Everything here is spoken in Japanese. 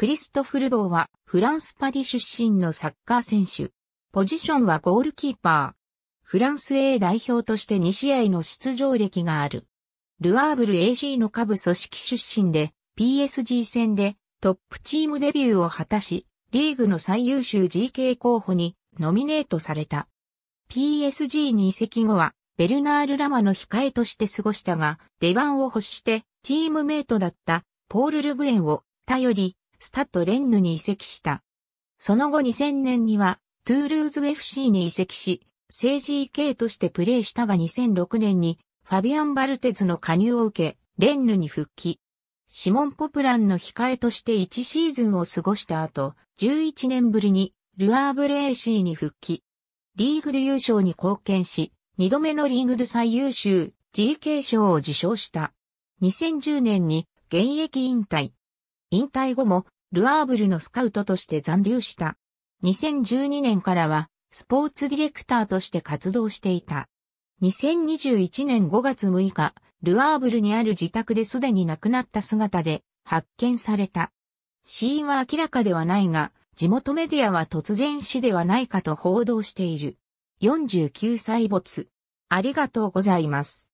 クリストフ・ルボーはフランス・パリ出身のサッカー選手。ポジションはゴールキーパー。フランス A 代表として2試合の出場歴がある。ルアーブル AG の下部組織出身で PSG 戦でトップチームデビューを果たし、リーグの最優秀 GK 候補にノミネートされた。PSG に移籍後はベルナール・ラマの控えとして過ごしたが、出番を欲してチームメイトだったポール・ルブエンを頼り、スタッド・レンヌに移籍した。その後2000年には、トゥールーズ FC に移籍し、政治 EK としてプレーしたが2006年に、ファビアン・バルテズの加入を受け、レンヌに復帰。シモン・ポプランの控えとして1シーズンを過ごした後、11年ぶりに、ルアーブレ a シーに復帰。リーグル優勝に貢献し、2度目のリーグル最優秀 GK 賞を受賞した。2010年に現役引退。引退後もルアーブルのスカウトとして残留した。2012年からはスポーツディレクターとして活動していた。2021年5月6日、ルアーブルにある自宅ですでに亡くなった姿で発見された。死因は明らかではないが、地元メディアは突然死ではないかと報道している。49歳没。ありがとうございます。